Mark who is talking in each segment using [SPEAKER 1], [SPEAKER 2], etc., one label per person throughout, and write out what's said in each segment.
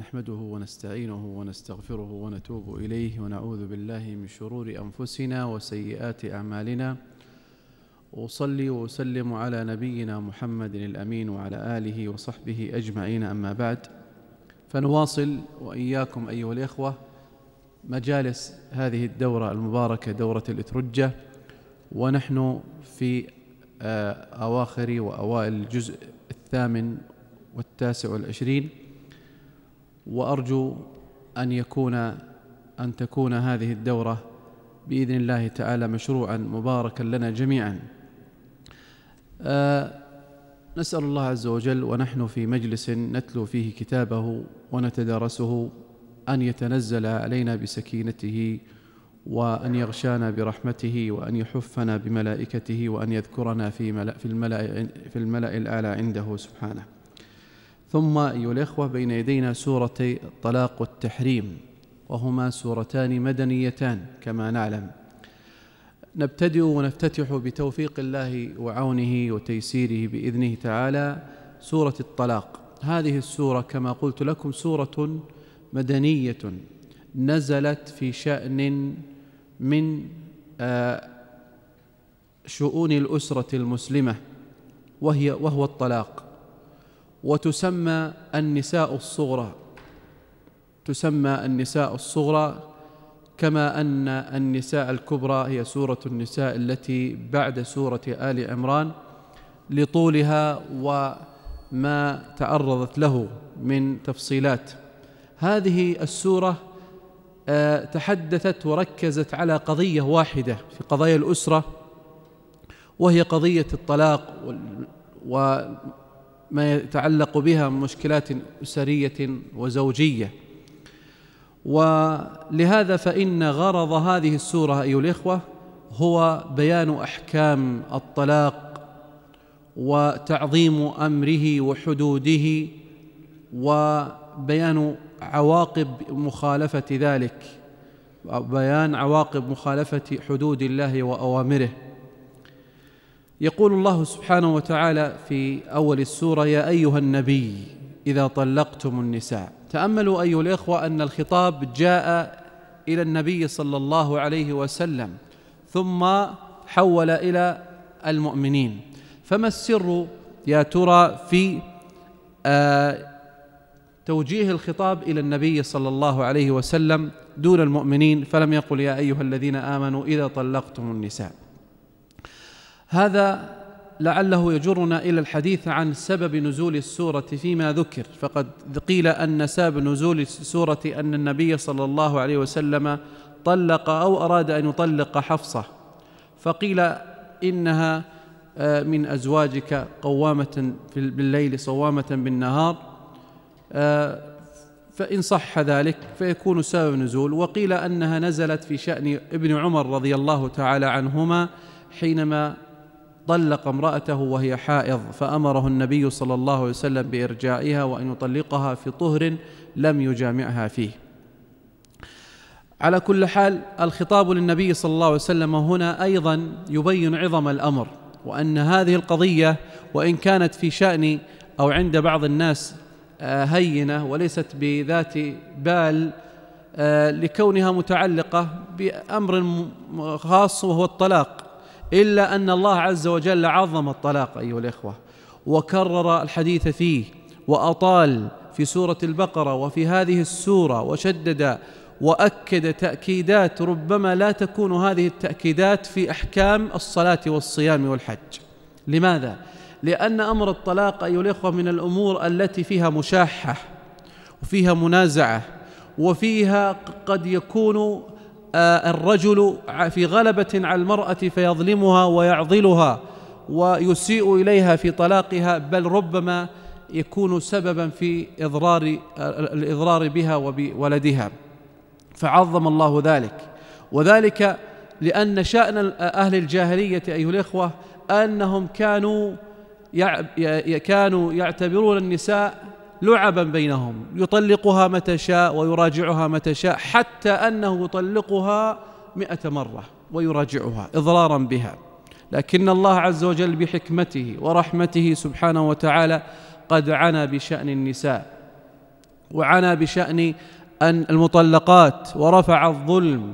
[SPEAKER 1] نحمده ونستعينه ونستغفره ونتوب إليه ونعوذ بالله من شرور أنفسنا وسيئات أعمالنا أصلي وأسلم على نبينا محمد الأمين وعلى آله وصحبه أجمعين أما بعد فنواصل وإياكم أيها الإخوة مجالس هذه الدورة المباركة دورة الإترجة ونحن في آه، أواخر وأوائل الجزء الثامن والتاسع والعشرين وارجو ان يكون ان تكون هذه الدوره باذن الله تعالى مشروعا مباركا لنا جميعا آه، نسال الله عز وجل ونحن في مجلس نتلو فيه كتابه ونتدارسه ان يتنزل علينا بسكينته وأن يغشانا برحمته وأن يحفنا بملائكته وأن يذكرنا في الملأ, في الملأ الأعلى عنده سبحانه ثم أيها الإخوة بين يدينا سورتي الطلاق والتحريم وهما سورتان مدنيتان كما نعلم نبتدئ ونفتتح بتوفيق الله وعونه وتيسيره بإذنه تعالى سورة الطلاق هذه السورة كما قلت لكم سورة مدنية نزلت في شأن من آه، شؤون الأسرة المسلمة وهي وهو الطلاق وتسمى النساء الصغرى تسمى النساء الصغرى كما أن النساء الكبرى هي سورة النساء التي بعد سورة آل عمران لطولها وما تعرضت له من تفصيلات هذه السورة آه، تحدثت وركزت على قضية واحدة في قضايا الأسرة وهي قضية الطلاق ما يتعلق بها من مشكلات أسرية وزوجية ولهذا فإن غرض هذه السورة أيها الإخوة هو بيان أحكام الطلاق وتعظيم أمره وحدوده وبيان عواقب مخالفة ذلك بيان عواقب مخالفة حدود الله وأوامره يقول الله سبحانه وتعالى في أول السورة يا أيها النبي إذا طلقتم النساء تأملوا أيها الإخوة أن الخطاب جاء إلى النبي صلى الله عليه وسلم ثم حول إلى المؤمنين فما السر يا ترى في آه توجيه الخطاب إلى النبي صلى الله عليه وسلم دون المؤمنين فلم يقل يا أيها الذين آمنوا إذا طلقتم النساء هذا لعله يجرنا الى الحديث عن سبب نزول السوره فيما ذكر فقد قيل ان سبب نزول السوره ان النبي صلى الله عليه وسلم طلق او اراد ان يطلق حفصه فقيل انها آه، من ازواجك قوامه بالليل صوامه بالنهار آه، فان صح ذلك فيكون سبب نزول وقيل انها نزلت في شان ابن عمر رضي الله تعالى عنهما حينما طلق امرأته وهي حائض فأمره النبي صلى الله عليه وسلم بإرجاعها وأن يطلقها في طهر لم يجامعها فيه على كل حال الخطاب للنبي صلى الله عليه وسلم هنا أيضا يبين عظم الأمر وأن هذه القضية وإن كانت في شأن أو عند بعض الناس آه، هينة وليست بذات بال آه، لكونها متعلقة بأمر خاص وهو الطلاق إلا أن الله عز وجل عظم الطلاق أيها الإخوة وكرر الحديث فيه وأطال في سورة البقرة وفي هذه السورة وشدد واكد تاكيدات ربما لا تكون هذه التاكيدات في احكام الصلاه والصيام والحج لماذا لان امر الطلاق ايها الاخوه من الامور التي فيها مشاحه وفيها منازعه وفيها قد يكون آه، الرجل في غلبة على المرأة فيظلمها ويعضلها ويسيء إليها في طلاقها بل ربما يكون سببا في إضرار الإضرار بها وبولدها فعظم الله ذلك وذلك لأن شأن أهل الجاهلية أيها الإخوة أنهم كانوا كانوا يعتبرون النساء لعبا بينهم يطلقها متى شاء ويراجعها متى شاء حتى انه يطلقها مئة مرة ويراجعها اضرارا بها لكن الله عز وجل بحكمته ورحمته سبحانه وتعالى قد عنى بشأن النساء وعنى بشأن المطلقات ورفع الظلم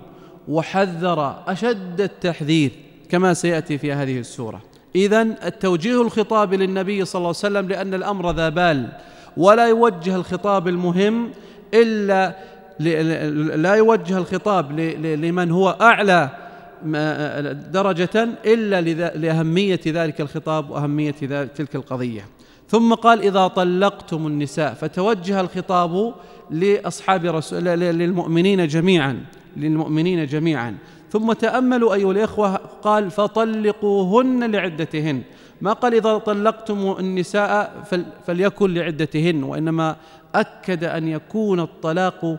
[SPEAKER 1] وحذر أشد التحذير كما سيأتي في هذه السورة إذا التوجيه الخطاب للنبي صلى الله عليه وسلم لأن الأمر ذا بال ولا يوجه الخطاب المهم إلا لا يوجه الخطاب لمن هو أعلى درجة إلا لأهمية ذلك الخطاب وأهمية تلك القضية ثم قال إذا طلقتم النساء فتوجه الخطاب لأصحاب رسول للمؤمنين جميعا للمؤمنين جميعا ثم تأملوا أيها الإخوة قال فطلقوهن لعدتهن ما قال إذا طلقتم النساء فليكن لعدتهن وإنما أكد أن يكون الطلاق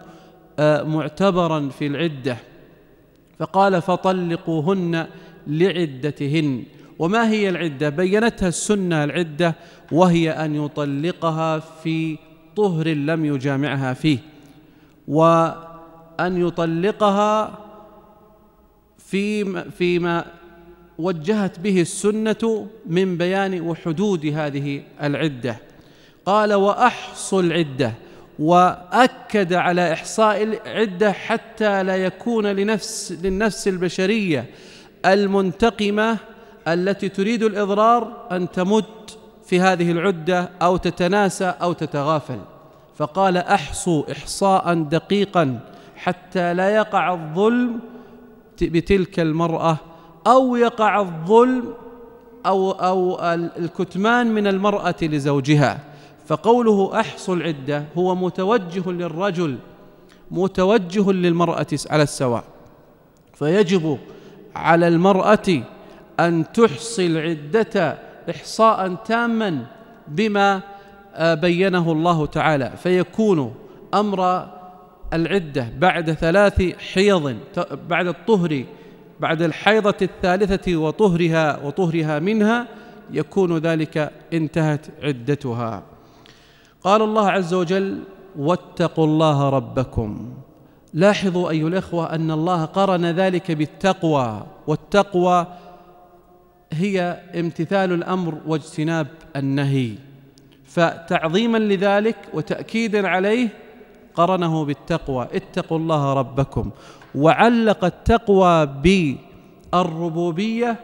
[SPEAKER 1] آه، معتبرا في العدة فقال فطلقوهن لعدتهن وما هي العدة بينتها السنة العدة وهي أن يطلقها في طهر لم يجامعها فيه وأن يطلقها فيما فيما وجهت به السنه من بيان وحدود هذه العده قال واحصوا العده واكد على احصاء العده حتى لا يكون لنفس للنفس البشريه المنتقمه التي تريد الاضرار ان تمد في هذه العده او تتناسى او تتغافل فقال احصوا احصاء دقيقا حتى لا يقع الظلم بتلك المراه أو يقع الظلم أو أو الكتمان من المرأة لزوجها فقوله أحصوا العدة هو متوجه للرجل متوجه للمرأة على السواء فيجب على المرأة أن تحصي العدة إحصاء تاما بما آه، بينه الله تعالى فيكون أمر العدة بعد ثلاث حيض بعد الطهر بعد الحيضة الثالثة وطهرها وطهرها منها يكون ذلك انتهت عدتها قال الله عز وجل واتقوا الله ربكم لاحظوا ايها الاخوه ان الله قرن ذلك بالتقوى والتقوى هي امتثال الامر واجتناب النهي فتعظيما لذلك وتاكيدا عليه قرنه بالتقوى اتقوا الله ربكم وعلق التقوى بالربوبيه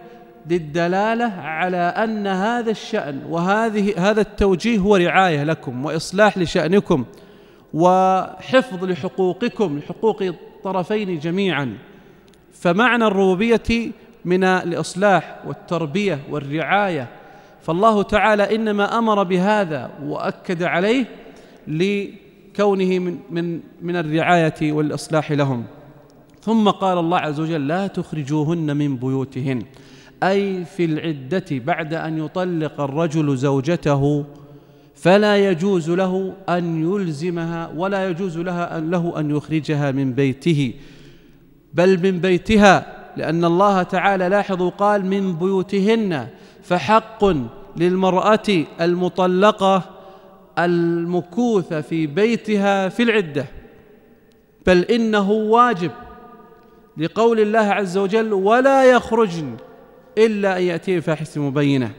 [SPEAKER 1] للدلاله على ان هذا الشان وهذه هذا التوجيه هو رعايه لكم واصلاح لشانكم وحفظ لحقوقكم لحقوق الطرفين جميعا فمعنى الربوبيه من الاصلاح والتربيه والرعايه فالله تعالى انما امر بهذا واكد عليه لكونه من من من الرعايه والاصلاح لهم ثم قال الله عز وجل لا تخرجوهن من بيوتهن أي في العدة بعد أن يطلق الرجل زوجته فلا يجوز له أن يلزمها ولا يجوز لها أن له أن يخرجها من بيته بل من بيتها لأن الله تعالى لاحظوا قال من بيوتهن فحق للمرأة المطلقة المكوثة في بيتها في العدة بل إنه واجب لقول الله عز وجل ولا يخرجن إلا أن يأتي فاحشة مبينة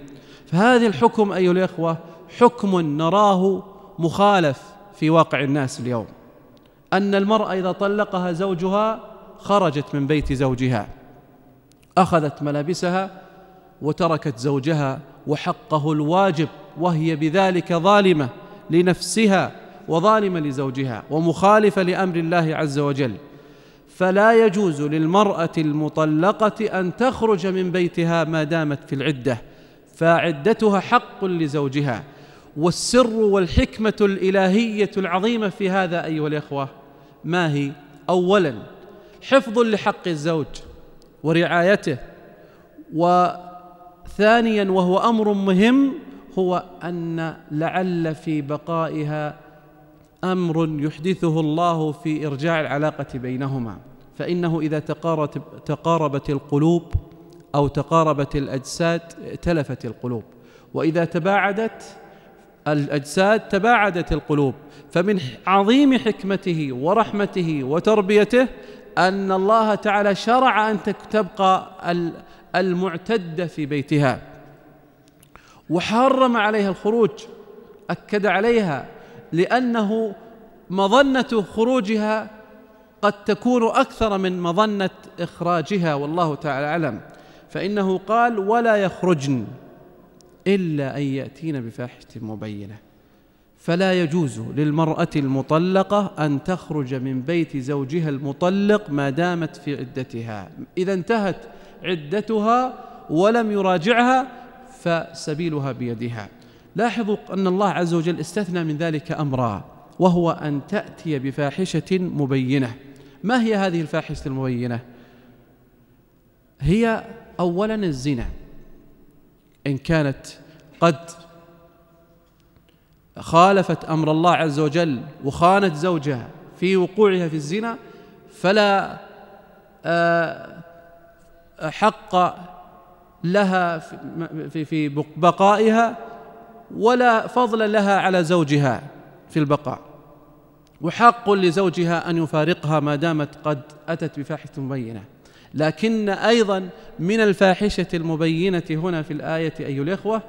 [SPEAKER 1] فهذه الحكم أيها الإخوة حكم نراه مخالف في واقع الناس اليوم أن المرأة إذا طلقها زوجها خرجت من بيت زوجها أخذت ملابسها وتركت زوجها وحقه الواجب وهي بذلك ظالمة لنفسها وظالمة لزوجها ومخالفة لأمر الله عز وجل فلا يجوز للمرأة المطلقة أن تخرج من بيتها ما دامت في العدة فعدتها حق لزوجها والسر والحكمة الإلهية العظيمة في هذا أيها الإخوة ما هي؟ أولا حفظ لحق الزوج ورعايته وثانيا وهو أمر مهم هو أن لعل في بقائها امر يحدثه الله في ارجاع العلاقه بينهما فانه اذا تقاربت القلوب او تقاربت الاجساد ائتلفت القلوب واذا تباعدت الاجساد تباعدت القلوب فمن عظيم حكمته ورحمته وتربيته ان الله تعالى شرع ان تبقى المعتده في بيتها وحرم عليها الخروج اكد عليها لأنه مظنة خروجها قد تكون أكثر من مظنة إخراجها والله تعالى أعلم فإنه قال ولا يخرجن إلا أن يأتين بفاحشة مبينة فلا يجوز للمرأة المطلقة أن تخرج من بيت زوجها المطلق ما دامت في عدتها إذا انتهت عدتها ولم يراجعها فسبيلها بيدها لاحظوا أن الله عز وجل استثنى من ذلك أمرا وهو أن تأتي بفاحشة مبينة ما هي هذه الفاحشة المبينة؟ هي أولا الزنا إن كانت قد خالفت أمر الله عز وجل وخانت زوجها في وقوعها في الزنا فلا آه، حق لها في بقائها ولا فضل لها على زوجها في البقاء وحق لزوجها ان يفارقها ما دامت قد اتت بفاحشه مبينه لكن ايضا من الفاحشه المبينه هنا في الايه ايها الاخوه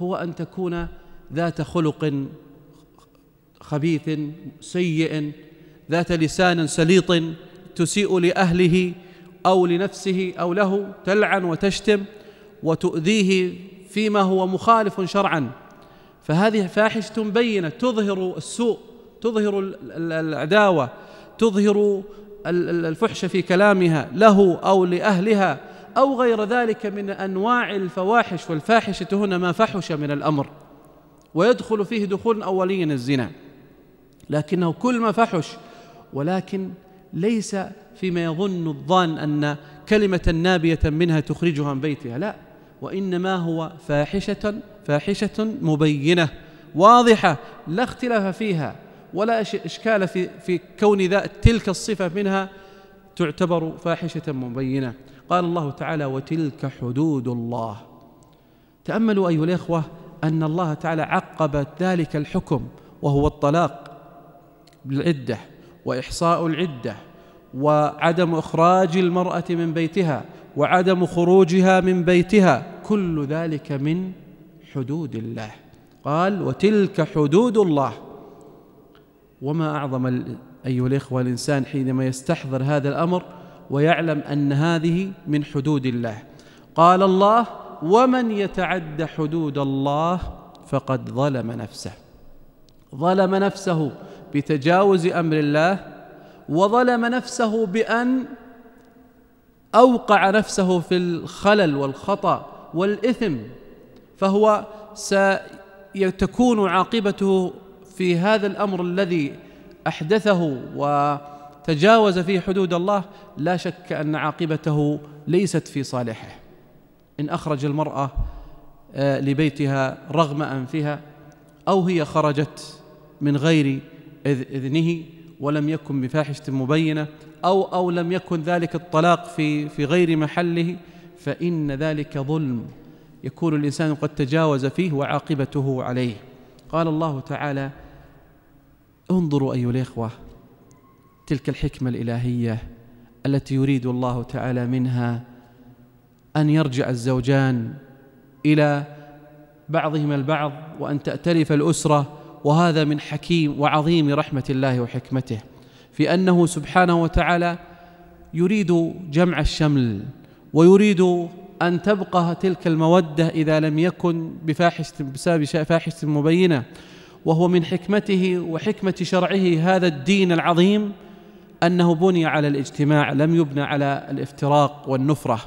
[SPEAKER 1] هو ان تكون ذات خلق خبيث سيء ذات لسان سليط تسيء لاهله او لنفسه او له تلعن وتشتم وتؤذيه فيما هو مخالف شرعا فهذه فاحشة بينة تظهر السوء تظهر العداوة تظهر الفحش في كلامها له أو لأهلها أو غير ذلك من أنواع الفواحش والفاحشة هنا ما فحش من الأمر ويدخل فيه دخول أوليا الزنا لكنه كل ما فحش ولكن ليس فيما يظن الظان أن كلمة نابية منها تخرجها من بيتها لا وإنما هو فاحشة فاحشة مبينة واضحة لا اختلاف فيها ولا إشكال في, في كون ذا تلك الصفة منها تعتبر فاحشة مبينة قال الله تعالى وتلك حدود الله تأملوا أيها الإخوة أن الله تعالى عقب ذلك الحكم وهو الطلاق بالعدة وإحصاء العدة وعدم إخراج المرأة من بيتها وعدم خروجها من بيتها كل ذلك من حدود الله قال وتلك حدود الله وما اعظم ايها الاخوه الانسان حينما يستحضر هذا الامر ويعلم ان هذه من حدود الله قال الله ومن يتعد حدود الله فقد ظلم نفسه ظلم نفسه بتجاوز امر الله وظلم نفسه بان اوقع نفسه في الخلل والخطا والاثم فهو ستكون عاقبته في هذا الامر الذي احدثه وتجاوز فيه حدود الله لا شك ان عاقبته ليست في صالحه ان اخرج المراه آه، لبيتها رغم انفها او هي خرجت من غير اذنه ولم يكن بفاحشة مبينة أو أو لم يكن ذلك الطلاق في في غير محله فإن ذلك ظلم يكون الإنسان قد تجاوز فيه وعاقبته عليه قال الله تعالى انظروا أيها الإخوة تلك الحكمة الإلهية التي يريد الله تعالى منها أن يرجع الزوجان إلى بعضهما البعض وأن تأتلف الأسرة وهذا من حكيم وعظيم رحمة الله وحكمته في أنه سبحانه وتعالى يريد جمع الشمل ويريد أن تبقى تلك المودة إذا لم يكن بفاحشة بسبب فاحشة مبينة وهو من حكمته وحكمة شرعه هذا الدين العظيم أنه بني على الاجتماع لم يبنى على الافتراق والنفرة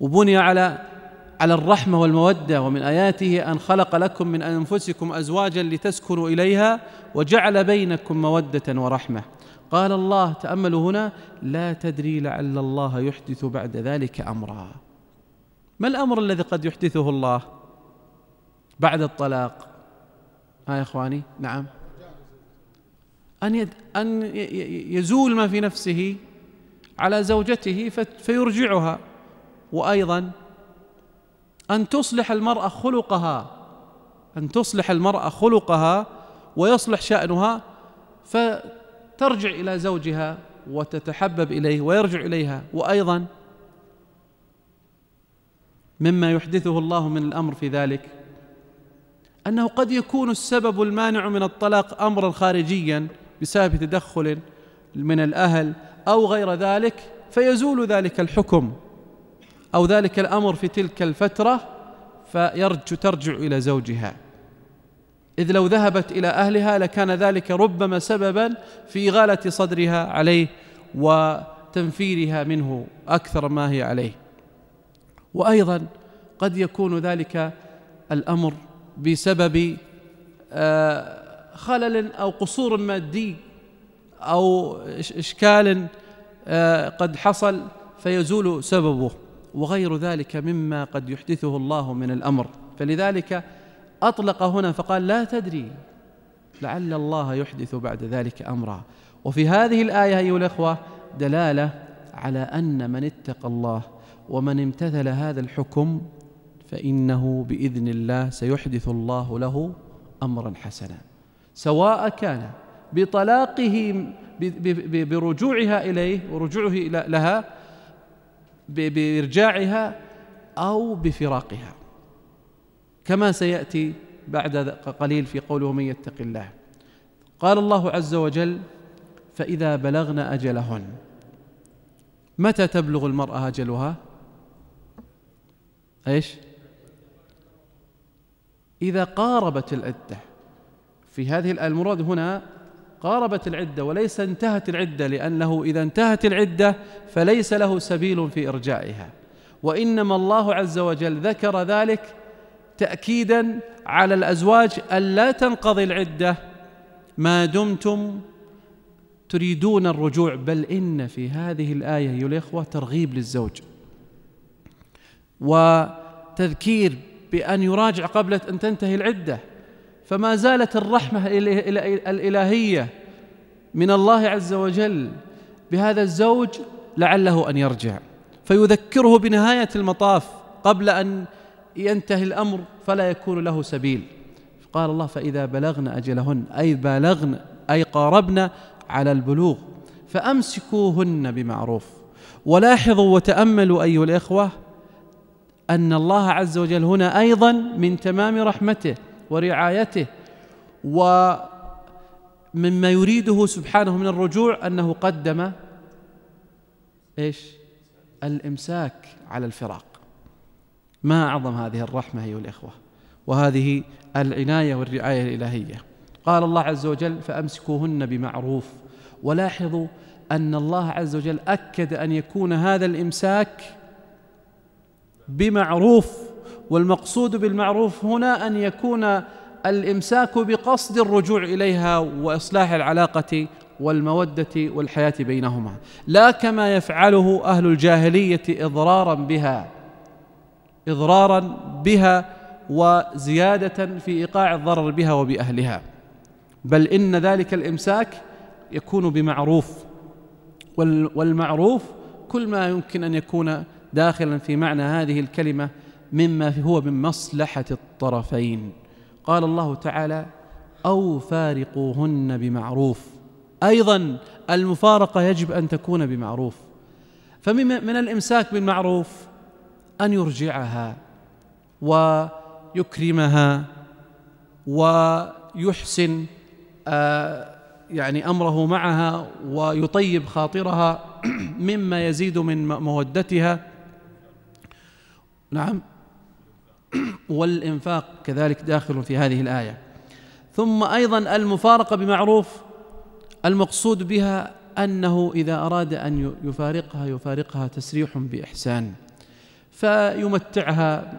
[SPEAKER 1] وبني على على الرحمة والمودة ومن آياته أن خلق لكم من أنفسكم أزواجا لتسكنوا إليها وجعل بينكم مودة ورحمة قال الله تأملوا هنا لا تدري لعل الله يحدث بعد ذلك أمرا ما الأمر الذي قد يحدثه الله بعد الطلاق ها يا إخواني نعم أن أن يزول ما في نفسه على زوجته فيرجعها وأيضا أن تصلح المرأة خلقها أن تصلح المرأة خلقها ويصلح شأنها فترجع إلى زوجها وتتحبب إليه ويرجع إليها وأيضا مما يحدثه الله من الأمر في ذلك أنه قد يكون السبب المانع من الطلاق أمرا خارجيا بسبب تدخل من الأهل أو غير ذلك فيزول ذلك الحكم أو ذلك الأمر في تلك الفترة فيرجو ترجع إلى زوجها إذ لو ذهبت إلى أهلها لكان ذلك ربما سببا في غالة صدرها عليه وتنفيرها منه أكثر ما هي عليه وأيضا قد يكون ذلك الأمر بسبب آه، خلل أو قصور مادي أو إشكال آه، قد حصل فيزول سببه وغير ذلك مما قد يحدثه الله من الامر فلذلك اطلق هنا فقال لا تدري لعل الله يحدث بعد ذلك امرا وفي هذه الايه ايها الاخوه دلاله على ان من اتقى الله ومن امتثل هذا الحكم فانه باذن الله سيحدث الله له امرا حسنا سواء كان بطلاقه برجوعها اليه ورجوعه لها بإرجاعها أو بفراقها كما سيأتي بعد قليل في قوله من يتق الله قال الله عز وجل فإذا بلغن أجلهن متى تبلغ المرأة أجلها ايش إذا قاربت العدة في هذه المراد هنا قاربت العدة وليس انتهت العدة لأنه إذا انتهت العدة فليس له سبيل في إرجائها وإنما الله عز وجل ذكر ذلك تأكيدا على الأزواج ألا تنقضي العدة ما دمتم تريدون الرجوع بل إن في هذه الآية أيها الإخوة ترغيب للزوج وتذكير بأن يراجع قبل أن تنتهي العدة فما زالت الرحمة الإلهية من الله عز وجل بهذا الزوج لعله أن يرجع فيذكره بنهاية المطاف قبل أن ينتهي الأمر فلا يكون له سبيل قال الله فإذا بلغن أجلهن أي بالغن أي قاربن على البلوغ فأمسكوهن بمعروف ولاحظوا وتأملوا أيها الإخوة أن الله عز وجل هنا أيضا من تمام رحمته ورعايته ومما يريده سبحانه من الرجوع أنه قدم إيش الإمساك على الفراق ما أعظم هذه الرحمة أيها الإخوة وهذه العناية والرعاية الإلهية قال الله عز وجل فأمسكوهن بمعروف ولاحظوا أن الله عز وجل أكد أن يكون هذا الإمساك بمعروف والمقصود بالمعروف هنا أن يكون الإمساك بقصد الرجوع إليها وإصلاح العلاقة والمودة والحياة بينهما لا كما يفعله أهل الجاهلية إضرارا بها إضرارا بها وزيادة في إيقاع الضرر بها وبأهلها بل إن ذلك الإمساك يكون بمعروف والمعروف كل ما يمكن أن يكون داخلا في معنى هذه الكلمة مما هو من مصلحة الطرفين قال الله تعالى أو فارقوهن بمعروف أيضا المفارقة يجب أن تكون بمعروف فمن الإمساك بالمعروف أن يرجعها ويكرمها ويحسن آه، يعني أمره معها ويطيب خاطرها مما يزيد من مودتها نعم والإنفاق كذلك داخل في هذه الآية ثم أيضا المفارقة بمعروف المقصود بها أنه إذا أراد أن يفارقها يفارقها تسريح بإحسان فيمتعها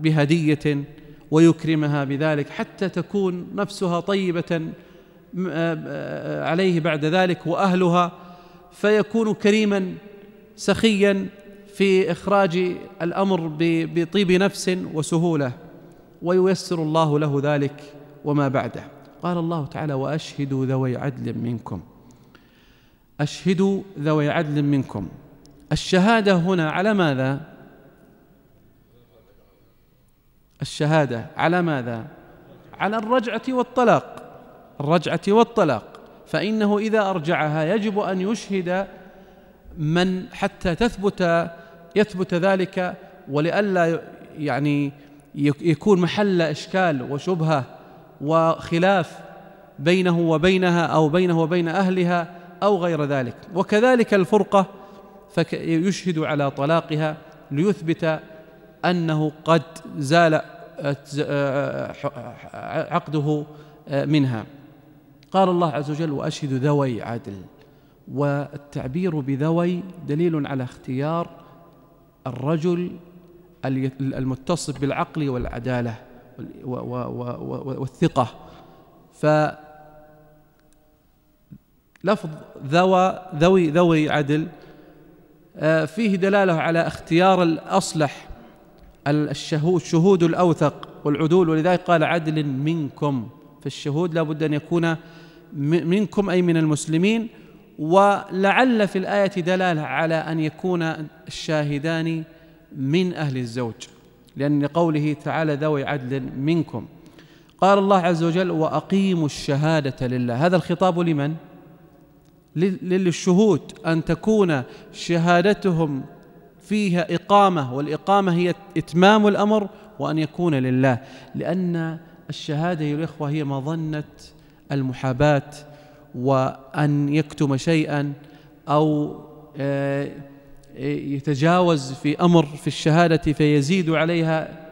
[SPEAKER 1] بهدية ويكرمها بذلك حتى تكون نفسها طيبة عليه بعد ذلك وأهلها فيكون كريما سخيا في إخراج الأمر بطيب نفس وسهولة وييسر الله له ذلك وما بعده قال الله تعالى وأشهدوا ذوي عدل منكم أشهدوا ذوي عدل منكم الشهادة هنا على ماذا؟ الشهادة على ماذا؟ على الرجعة والطلاق الرجعة والطلاق فإنه إذا أرجعها يجب أن يشهد من حتى تثبت يثبت ذلك ولئلا يعني يكون محل إشكال وشبهة وخلاف بينه وبينها أو بينه وبين أهلها أو غير ذلك وكذلك الفرقة فيشهد على طلاقها ليثبت أنه قد زال آه، عقده منها قال الله عز وجل وأشهد ذوي عدل والتعبير بذوي دليل على اختيار الرجل المتصف بالعقل والعدالة والثقة فلفظ ذوى ذوي ذوي عدل آه، فيه دلالة على اختيار الأصلح الشهود الأوثق والعدول ولذلك قال عدل منكم فالشهود لابد أن يكون منكم أي من المسلمين ولعل في الآية دلالة على أن يكون الشاهدان من أهل الزوج لأن قوله تعالى ذوي عدل منكم قال الله عز وجل وأقيموا الشهادة لله هذا الخطاب لمن؟ للشهود أن تكون شهادتهم فيها إقامة والإقامة هي إتمام الأمر وأن يكون لله لأن الشهادة يا الإخوة هي مظنة المحاباة وأن يكتم شيئا أو آه، آه، يتجاوز في أمر في الشهادة فيزيد عليها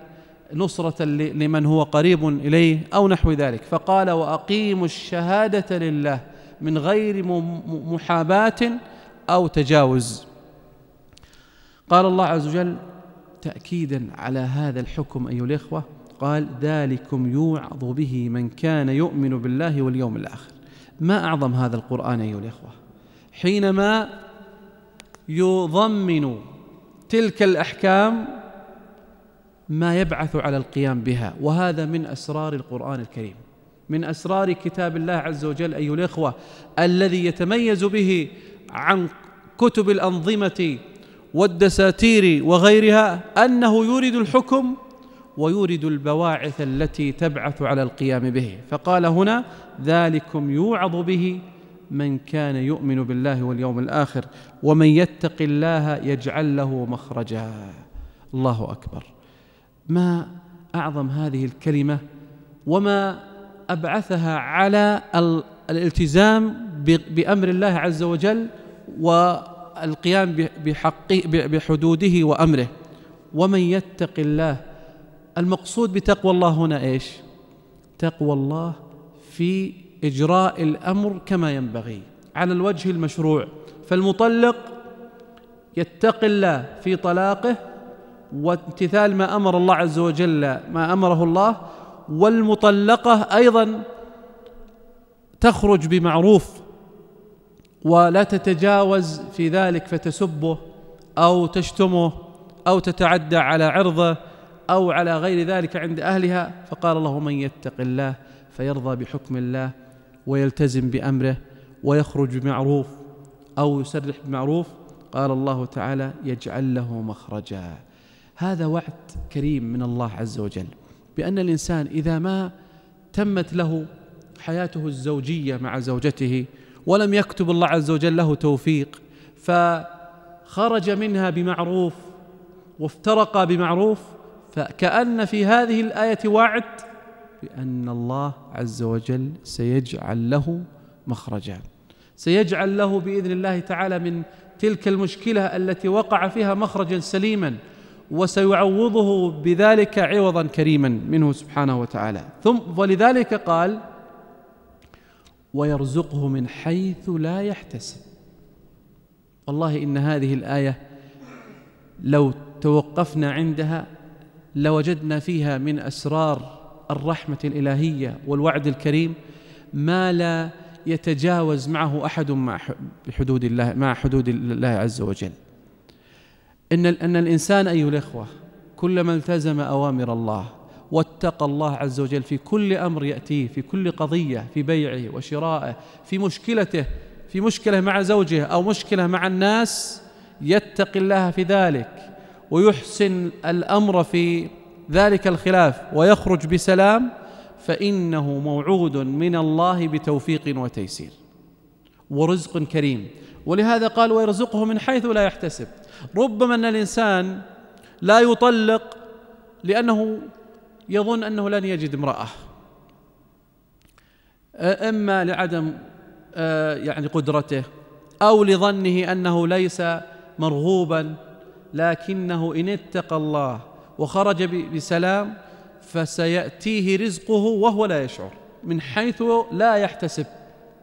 [SPEAKER 1] نصرة لمن هو قريب إليه أو نحو ذلك فقال وأقيموا الشهادة لله من غير محاباة أو تجاوز قال الله عز وجل تأكيدا على هذا الحكم أيها الإخوة قال ذلكم يوعظ به من كان يؤمن بالله واليوم الآخر ما أعظم هذا القرآن أيها الإخوة حينما يضمن تلك الأحكام ما يبعث على القيام بها وهذا من أسرار القرآن الكريم من أسرار كتاب الله عز وجل أيها الإخوة الذي يتميز به عن كتب الأنظمة والدساتير وغيرها أنه يريد الحكم ويورد البواعث التي تبعث على القيام به فقال هنا ذلكم يوعظ به من كان يؤمن بالله واليوم الاخر ومن يتق الله يجعل له مخرجا الله اكبر ما اعظم هذه الكلمه وما ابعثها على الالتزام بامر الله عز وجل والقيام بحقه بحدوده وامره ومن يتق الله المقصود بتقوى الله هنا ايش تقوى الله في اجراء الامر كما ينبغي على الوجه المشروع فالمطلق يتقي الله في طلاقه وامتثال ما امر الله عز وجل ما امره الله والمطلقه ايضا تخرج بمعروف ولا تتجاوز في ذلك فتسبه او تشتمه او تتعدى على عرضه او على غير ذلك عند اهلها فقال الله من يتق الله فيرضى بحكم الله ويلتزم بامره ويخرج بمعروف او يسرح بمعروف قال الله تعالى يجعل له مخرجا هذا وعد كريم من الله عز وجل بان الانسان اذا ما تمت له حياته الزوجيه مع زوجته ولم يكتب الله عز وجل له توفيق فخرج منها بمعروف وافترق بمعروف فكأن في هذه الآية وعد بأن الله عز وجل سيجعل له مخرجا سيجعل له بإذن الله تعالى من تلك المشكلة التي وقع فيها مخرجا سليما وسيعوضه بذلك عوضا كريما منه سبحانه وتعالى ثم ولذلك قال ويرزقه من حيث لا يحتسب والله إن هذه الآية لو توقفنا عندها لوجدنا فيها من اسرار الرحمه الالهيه والوعد الكريم ما لا يتجاوز معه احد مع حدود الله مع حدود الله عز وجل ان ان الانسان ايها الاخوه كلما التزم اوامر الله واتقى الله عز وجل في كل امر ياتيه في كل قضيه في بيعه وشرائه في مشكلته في مشكله مع زوجه او مشكله مع الناس يتقي الله في ذلك ويحسن الامر في ذلك الخلاف ويخرج بسلام فانه موعود من الله بتوفيق وتيسير ورزق كريم ولهذا قال ويرزقه من حيث لا يحتسب ربما ان الانسان لا يطلق لانه يظن انه لن يجد امراه اما لعدم آه، يعني قدرته او لظنه انه ليس مرغوبا لكنه ان اتقى الله وخرج بسلام فسياتيه رزقه وهو لا يشعر من حيث لا يحتسب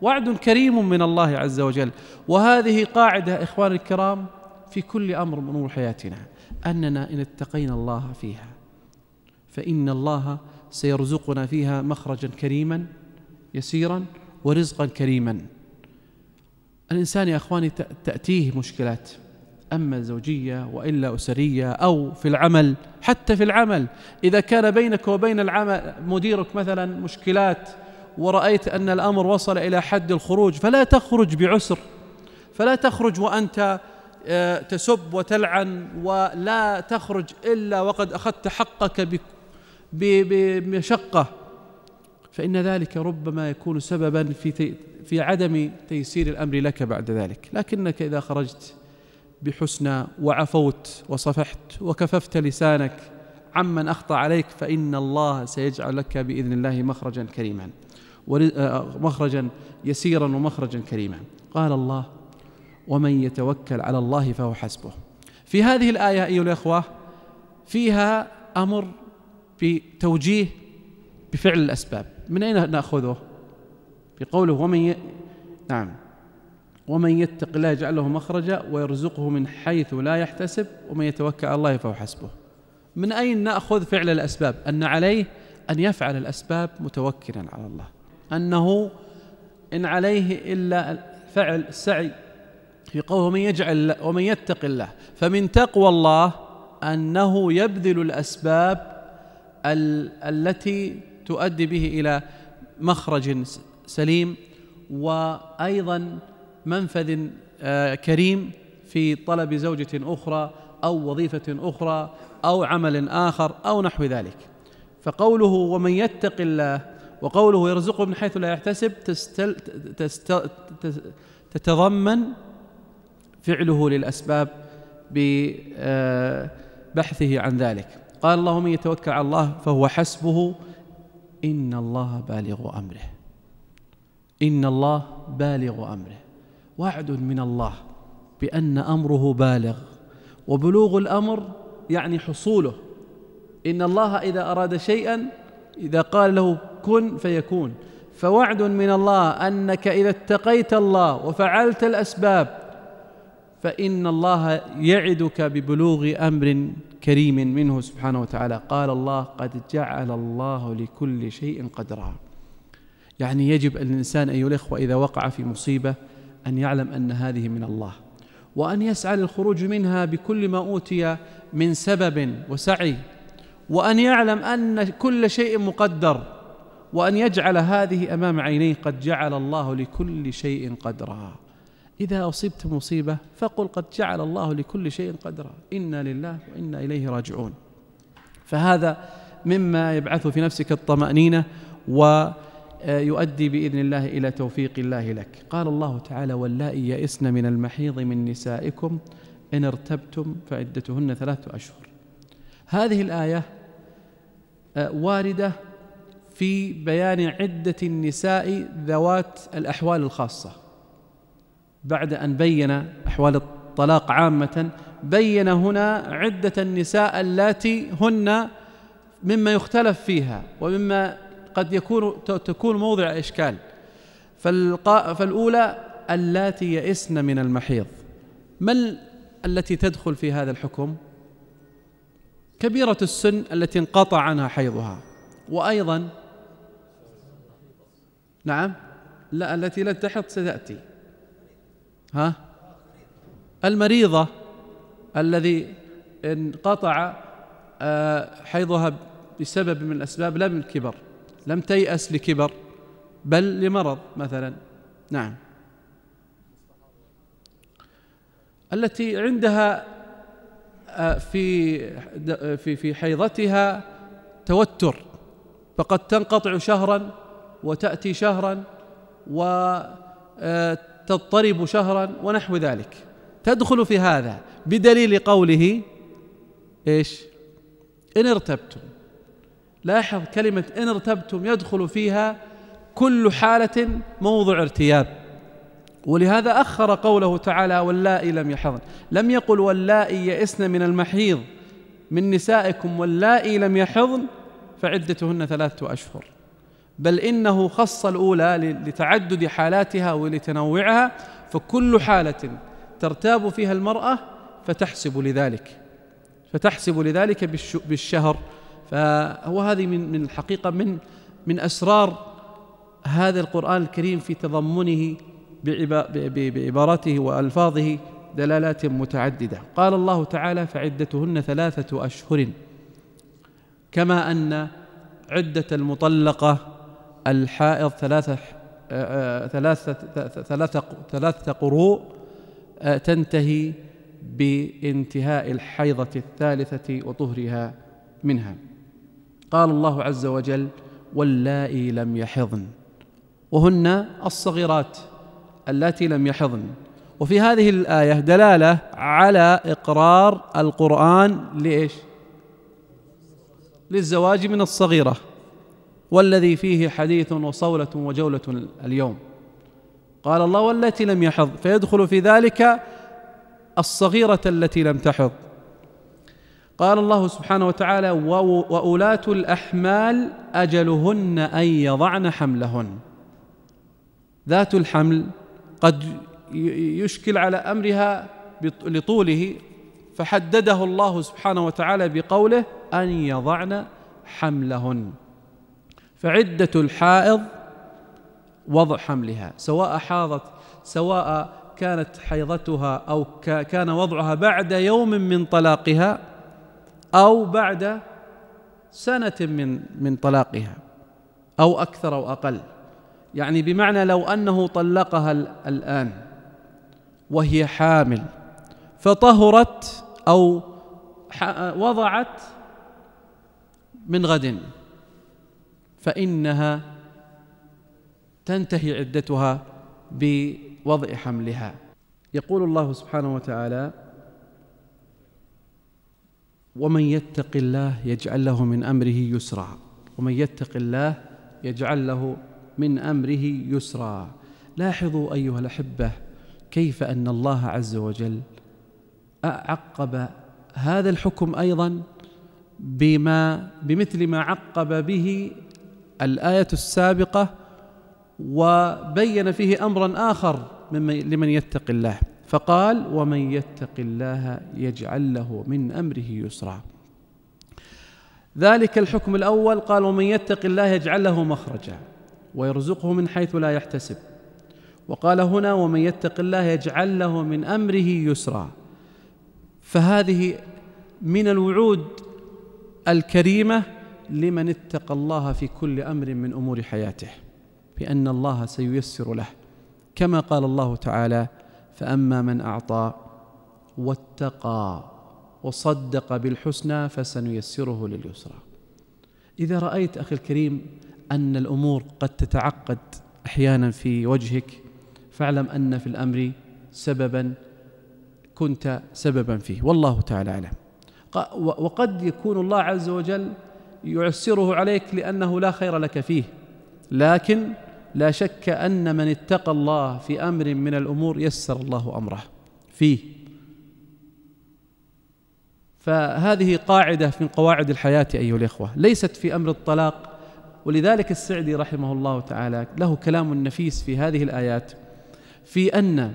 [SPEAKER 1] وعد كريم من الله عز وجل وهذه قاعده اخواني الكرام في كل امر من امور حياتنا اننا ان اتقينا الله فيها فان الله سيرزقنا فيها مخرجا كريما يسيرا ورزقا كريما الانسان يا اخواني تاتيه مشكلات أما زوجيه وإلا أسرية أو في العمل حتى في العمل إذا كان بينك وبين العمل مديرك مثلا مشكلات ورأيت أن الأمر وصل إلى حد الخروج فلا تخرج بعسر فلا تخرج وأنت آه، تسب وتلعن ولا تخرج إلا وقد أخذت حقك بمشقة فإن ذلك ربما يكون سببا في في عدم تيسير الأمر لك بعد ذلك لكنك إذا خرجت بحسنى وعفوت وصفحت وكففت لسانك عمن أخطأ عليك فإن الله سيجعل لك بإذن الله مخرجا كريما آه، آه، مخرجا يسيرا ومخرجا كريما قال الله ومن يتوكل على الله فهو حسبه في هذه الآية أيها الأخوة فيها أمر بتوجيه بفعل الأسباب من أين نأخذه بقوله ومن ي... نعم ومن يتق الله يجعل له مخرجا ويرزقه من حيث لا يحتسب ومن يتوكل على الله فهو حسبه من أين نأخذ فعل الأسباب أن عليه أن يفعل الأسباب متوكلا على الله أنه إن عليه إلا فعل السعي في قوله ومن يجعل ومن يتق الله فمن تقوى الله أنه يبذل الأسباب ال التي تؤدي به إلى مخرج سليم وأيضا منفذ آه، كريم في طلب زوجة أخرى أو وظيفة أخرى أو عمل آخر أو نحو ذلك فقوله ومن يتق الله وقوله يرزقه من حيث لا يحتسب تستل تستل تتضمن فعله للأسباب ببحثه آه، عن ذلك قال الله من يتوكل على الله فهو حسبه إن الله بالغ أمره إن الله بالغ أمره وعد من الله بأن أمره بالغ وبلوغ الأمر يعني حصوله إن الله إذا أراد شيئا إذا قال له كن فيكون فوعد من الله أنك إذا اتقيت الله وفعلت الأسباب فإن الله يعدك ببلوغ أمر كريم منه سبحانه وتعالى قال الله قد جعل الله لكل شيء قدرا يعني يجب الإنسان أيها الإخوة إذا وقع في مصيبة أن يعلم أن هذه من الله وأن يسعى للخروج منها بكل ما أوتي من سبب وسعي وأن يعلم أن كل شيء مقدر وأن يجعل هذه أمام عينيه قد جعل الله لكل شيء قدرا إذا أصبت مصيبة فقل قد جعل الله لكل شيء قدرا إنا لله وإنا إليه راجعون فهذا مما يبعث في نفسك الطمأنينة و يؤدي باذن الله الى توفيق الله لك قال الله تعالى واللائي يئسن من المحيض من نسائكم ان ارتبتم فعدتهن ثلاثه اشهر هذه الايه آه، وارده في بيان عده النساء ذوات الاحوال الخاصه بعد ان بين احوال الطلاق عامه بين هنا عده النساء اللاتي هن مما يختلف فيها ومما قد يكون تكون موضع إشكال فالأولى اللاتي يئسن من المحيض ما التي تدخل في هذا الحكم كبيرة السن التي انقطع عنها حيضها وأيضا نعم لا التي لا تحط ستأتي ها المريضة الذي انقطع آه، حيضها بسبب من الأسباب لا من الكبر لم تيأس لكبر بل لمرض مثلا نعم التي عندها آه، في في في حيضتها توتر فقد تنقطع شهرا وتأتي شهرا وتضطرب آه، شهرا ونحو ذلك تدخل في هذا بدليل قوله ايش؟ ان ارتبتم لاحظ كلمة إن ارتبتم يدخل فيها كل حالة موضع ارتياب ولهذا أخر قوله تعالى واللائي لم يحضن لم يقل واللائي يئسن من المحيض من نسائكم واللائي لم يحضن فعدتهن ثلاثة أشهر بل إنه خص الأولى لتعدد حالاتها ولتنوعها فكل حالة ترتاب فيها المرأة فتحسب لذلك فتحسب لذلك بالشهر فهو هذه من من الحقيقه من من اسرار هذا القران الكريم في تضمنه بعبارته والفاظه دلالات متعدده قال الله تعالى فعدتهن ثلاثه اشهر كما ان عده المطلقه الحائض ثلاثه آه، آه، ثلاثه ثلاثه ثلاثه قروء آه، تنتهي بانتهاء الحيضه الثالثه وطهرها منها قال الله عز وجل واللائي لم يحضن وهن الصغيرات اللاتي لم يحضن وفي هذه الآية دلالة على إقرار القرآن لإيش؟ للزواج من الصغيرة والذي فيه حديث وصولة وجولة اليوم قال الله والتي لم يحض فيدخل في ذلك الصغيرة التي لم تحض قال الله سبحانه وتعالى وأولاة الأحمال أجلهن أن يضعن حملهن ذات الحمل قد يشكل على أمرها لطوله فحدده الله سبحانه وتعالى بقوله أن يضعن حملهن فعدة الحائض وضع حملها سواء حاضت سواء كانت حيضتها أو كان وضعها بعد يوم من طلاقها أو بعد سنة من من طلاقها أو أكثر أو أقل يعني بمعنى لو أنه طلقها الآن وهي حامل فطهرت أو وضعت من غد فإنها تنتهي عدتها بوضع حملها يقول الله سبحانه وتعالى ومن يتق الله يجعل له من امره يسرا ومن يتق الله يجعل له من امره يسرا لاحظوا ايها الاحبه كيف ان الله عز وجل عقب هذا الحكم ايضا بما بمثل ما عقب به الايه السابقه وبين فيه امرا اخر ممن لمن يتق الله فقال ومن يتق الله يجعل له من امره يسرا ذلك الحكم الاول قال ومن يتق الله يجعل له مخرجا ويرزقه من حيث لا يحتسب وقال هنا ومن يتق الله يجعل له من امره يسرا فهذه من الوعود الكريمه لمن اتقى الله في كل امر من امور حياته بان الله سييسر له كما قال الله تعالى فأما من أعطى واتقى وصدق بالحسنى فسنيسره لليسرى إذا رأيت أخي الكريم أن الأمور قد تتعقد أحيانا في وجهك فاعلم أن في الأمر سببا كنت سببا فيه والله تعالى أعلم وقد يكون الله عز وجل يعسره عليك لأنه لا خير لك فيه لكن لا شك أن من اتقى الله في أمر من الأمور يسر الله أمره فيه فهذه قاعدة من قواعد الحياة أيها الإخوة ليست في أمر الطلاق ولذلك السعدي رحمه الله تعالى له كلام نفيس في هذه الآيات في أن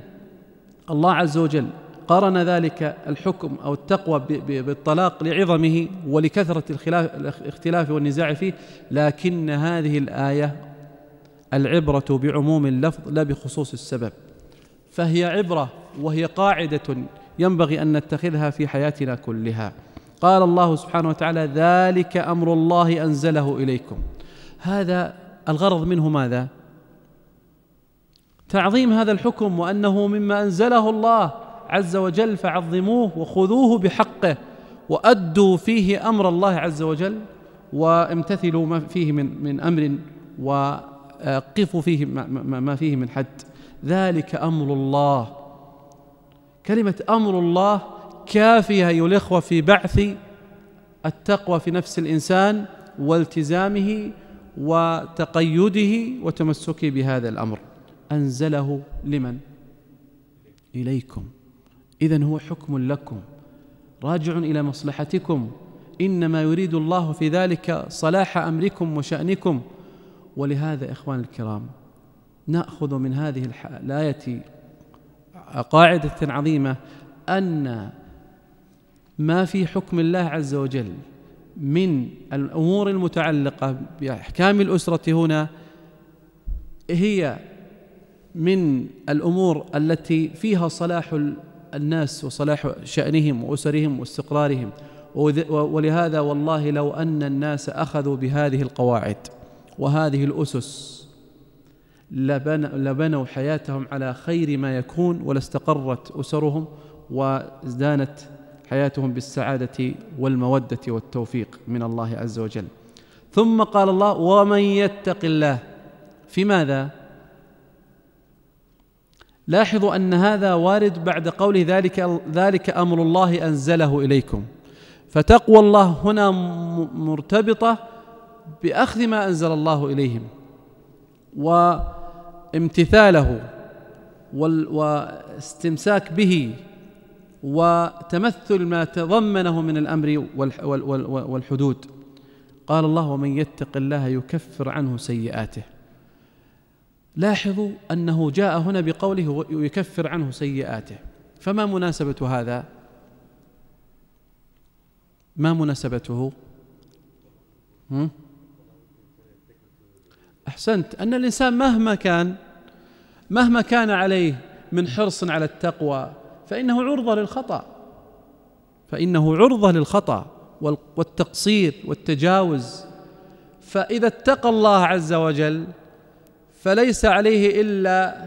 [SPEAKER 1] الله عز وجل قارن ذلك الحكم أو التقوى بالطلاق لعظمه ولكثرة الخلاف الاختلاف والنزاع فيه لكن هذه الآية العبرة بعموم اللفظ لا بخصوص السبب فهي عبرة وهي قاعدة ينبغي أن نتخذها في حياتنا كلها قال الله سبحانه وتعالى ذلك أمر الله أنزله إليكم هذا الغرض منه ماذا؟ تعظيم هذا الحكم وأنه مما أنزله الله عز وجل فعظموه وخذوه بحقه وأدوا فيه أمر الله عز وجل وامتثلوا ما فيه من من أمر و قفوا فيه ما فيه من حد ذلك أمر الله كلمة أمر الله كافية أيها الإخوة في بعث التقوى في نفس الإنسان والتزامه وتقيده وتمسكه بهذا الأمر أنزله لمن؟ إليكم إذا هو حكم لكم راجع إلى مصلحتكم إنما يريد الله في ذلك صلاح أمركم وشأنكم ولهذا إخوان الكرام نأخذ من هذه الآية قاعدة عظيمة أن ما في حكم الله عز وجل من الأمور المتعلقة بأحكام الأسرة هنا هي من الأمور التي فيها صلاح الناس وصلاح شأنهم وأسرهم واستقرارهم ولهذا والله لو أن الناس أخذوا بهذه القواعد وهذه الأسس لبنوا حياتهم على خير ما يكون ولاستقرت أسرهم وازدانت حياتهم بالسعادة والمودة والتوفيق من الله عز وجل ثم قال الله ومن يتق الله في ماذا لاحظوا ان هذا وارد بعد قوله ذلك ذلك امر الله انزله اليكم فتقوى الله هنا مرتبطه باخذ ما انزل الله اليهم وامتثاله واستمساك به وتمثل ما تضمنه من الامر والحدود قال الله ومن يتق الله يكفر عنه سيئاته لاحظوا انه جاء هنا بقوله يكفر عنه سيئاته فما مناسبه هذا ما مناسبته هم؟ أحسنت أن الإنسان مهما كان مهما كان عليه من حرص على التقوى فإنه عرضة للخطأ فإنه عرضة للخطأ والتقصير والتجاوز فإذا اتقى الله عز وجل فليس عليه إلا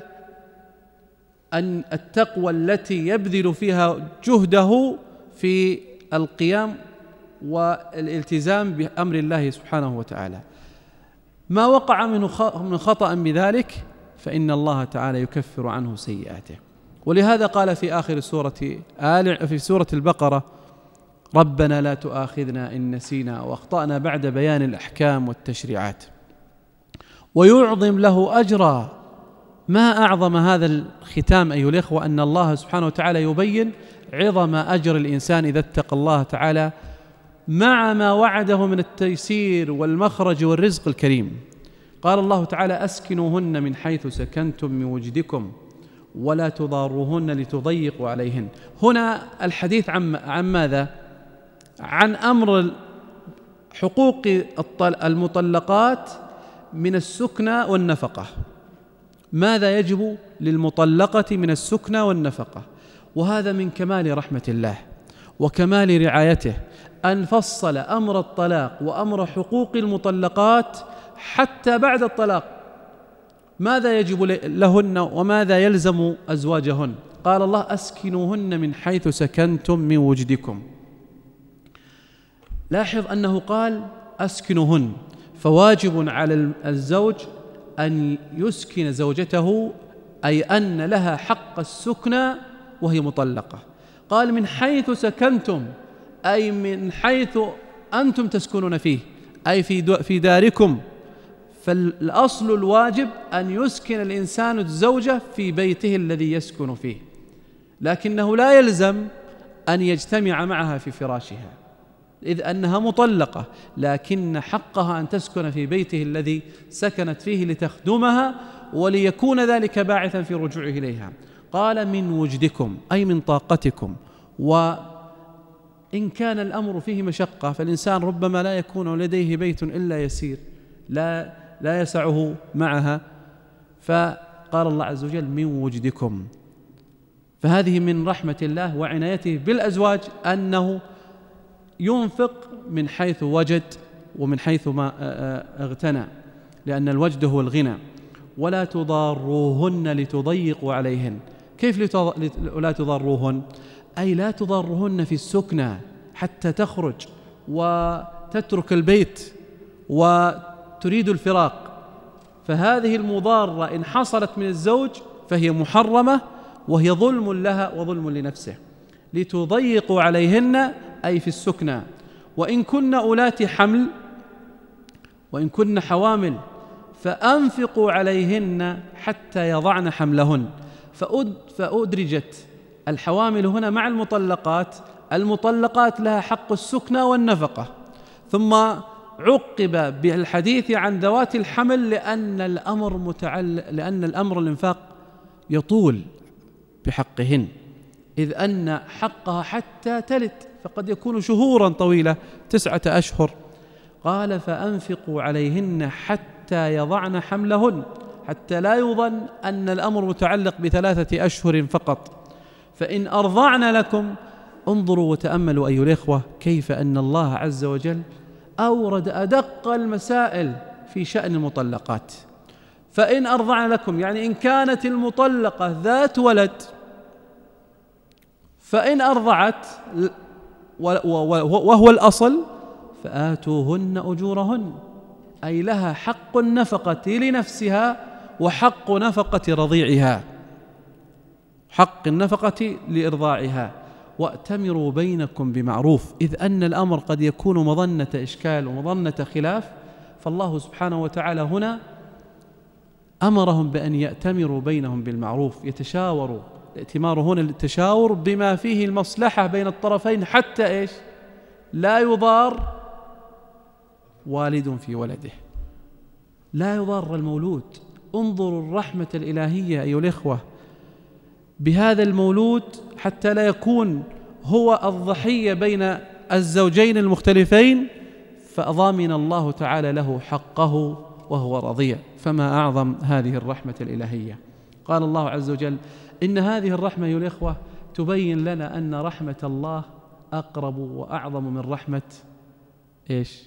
[SPEAKER 1] أن التقوى التي يبذل فيها جهده في القيام والالتزام بأمر الله سبحانه وتعالى ما وقع من خطأ بذلك فإن الله تعالى يكفر عنه سيئاته ولهذا قال في آخر سورة آل في سورة البقرة ربنا لا تؤاخذنا إن نسينا وأخطأنا بعد بيان الأحكام والتشريعات ويعظم له أجرا ما أعظم هذا الختام أيها الإخوة أن الله سبحانه وتعالى يبين عظم أجر الإنسان إذا اتقى الله تعالى مع ما وعده من التيسير والمخرج والرزق الكريم قال الله تعالى اسكنوهن من حيث سكنتم من وجدكم ولا تضاروهن لتضيقوا عليهن هنا الحديث عن عن ماذا عن امر حقوق المطلقات من السكنى والنفقه ماذا يجب للمطلقه من السكنى والنفقه وهذا من كمال رحمه الله وكمال رعايته أن فصل أمر الطلاق وأمر حقوق المطلقات حتى بعد الطلاق ماذا يجب لهن وماذا يلزم أزواجهن قال الله أسكنوهن من حيث سكنتم من وجدكم لاحظ أنه قال أسكنهن فواجب على الزوج أن يسكن زوجته أي أن لها حق السكنى وهي مطلقة قال من حيث سكنتم أي من حيث أنتم تسكنون فيه أي في في داركم فالأصل الواجب أن يسكن الإنسان الزوجة في بيته الذي يسكن فيه لكنه لا يلزم أن يجتمع معها في فراشها إذ أنها مطلقة لكن حقها أن تسكن في بيته الذي سكنت فيه لتخدمها وليكون ذلك باعثا في رجوعه إليها قال من وجدكم أي من طاقتكم و إن كان الأمر فيه مشقة فالإنسان ربما لا يكون لديه بيت إلا يسير لا لا يسعه معها فقال الله عز وجل من وجدكم فهذه من رحمة الله وعنايته بالأزواج أنه ينفق من حيث وجد ومن حيث ما اغتنى لأن الوجد هو الغنى ولا تضاروهن لتضيقوا عليهن كيف لا تضاروهن أي لا تضارهن في السكنى حتى تخرج وتترك البيت وتريد الفراق فهذه المضارة إن حصلت من الزوج فهي محرمة وهي ظلم لها وظلم لنفسه لتضيقوا عليهن أي في السكنى وإن كن أولات حمل وإن كن حوامل فأنفقوا عليهن حتى يضعن حملهن فأدرجت الحوامل هنا مع المطلقات المطلقات لها حق السكنى والنفقة ثم عقب بالحديث عن ذوات الحمل لأن الأمر متعل لأن الأمر الإنفاق يطول بحقهن إذ أن حقها حتى تلد فقد يكون شهورا طويلة تسعة أشهر قال فأنفقوا عليهن حتى يضعن حملهن حتى لا يظن أن الأمر متعلق بثلاثة أشهر فقط فإن أرضعن لكم انظروا وتأملوا أيها الإخوة كيف أن الله عز وجل أورد أدق المسائل في شأن المطلقات فإن أرضعن لكم يعني إن كانت المطلقة ذات ولد فإن أرضعت وهو الأصل فآتوهن أجورهن أي لها حق النفقة لنفسها وحق نفقة رضيعها حق النفقة لإرضاعها وأتمروا بينكم بمعروف إذ أن الأمر قد يكون مظنة إشكال ومظنة خلاف فالله سبحانه وتعالى هنا أمرهم بأن يأتمروا بينهم بالمعروف يتشاوروا الائتمار هنا للتشاور بما فيه المصلحة بين الطرفين حتى إيش لا يضار والد في ولده لا يضار المولود انظروا الرحمة الإلهية أيها الإخوة بهذا المولود حتى لا يكون هو الضحيه بين الزوجين المختلفين فضامن الله تعالى له حقه وهو رضيع فما اعظم هذه الرحمه الالهيه قال الله عز وجل ان هذه الرحمه يا الاخوه تبين لنا ان رحمه الله اقرب واعظم من رحمه ايش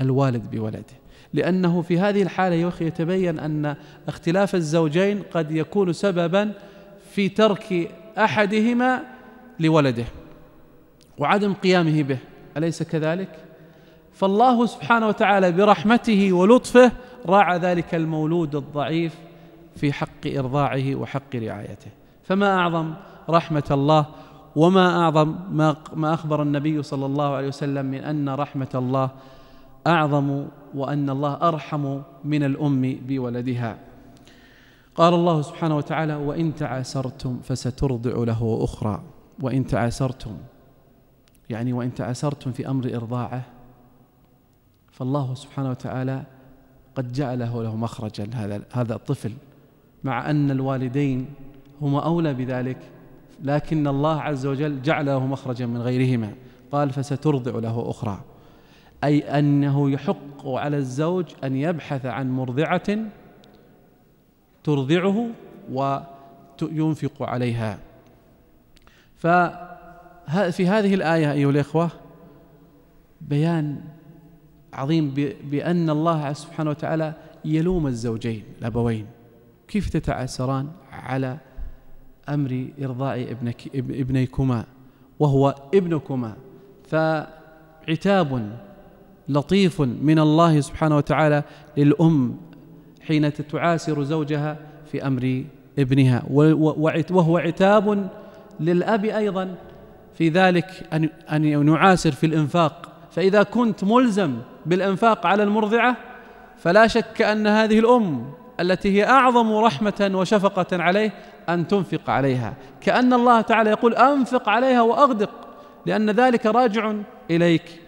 [SPEAKER 1] الوالد بولده لانه في هذه الحاله يا اخي يتبين ان اختلاف الزوجين قد يكون سببا في ترك احدهما لولده وعدم قيامه به اليس كذلك فالله سبحانه وتعالى برحمته ولطفه راعى ذلك المولود الضعيف في حق ارضاعه وحق رعايته فما اعظم رحمه الله وما اعظم ما ما اخبر النبي صلى الله عليه وسلم من ان رحمه الله اعظم وان الله ارحم من الام بولدها قال الله سبحانه وتعالى وإن تعاسرتم فسترضع له أخرى وإن تعاسرتم يعني وإن تعاسرتم في أمر إرضاعه فالله سبحانه وتعالى قد جعله له مخرجا هذا هذا الطفل مع أن الوالدين هما أولى بذلك لكن الله عز وجل جعل له مخرجا من غيرهما قال فسترضع له أخرى أي أنه يحق على الزوج أن يبحث عن مرضعة ترضعه وينفق عليها ففي هذه الآية أيها الإخوة بيان عظيم بأن الله سبحانه وتعالى يلوم الزوجين الأبوين كيف تتعسران على أمر إرضاء ابنك ابنيكما وهو ابنكما فعتاب لطيف من الله سبحانه وتعالى للأم حين تعاسر زوجها في امر ابنها وهو عتاب للاب ايضا في ذلك ان ان يعاسر في الانفاق فاذا كنت ملزم بالانفاق على المرضعه فلا شك ان هذه الام التي هي اعظم رحمه وشفقه عليه ان تنفق عليها كان الله تعالى يقول انفق عليها واغدق لان ذلك راجع اليك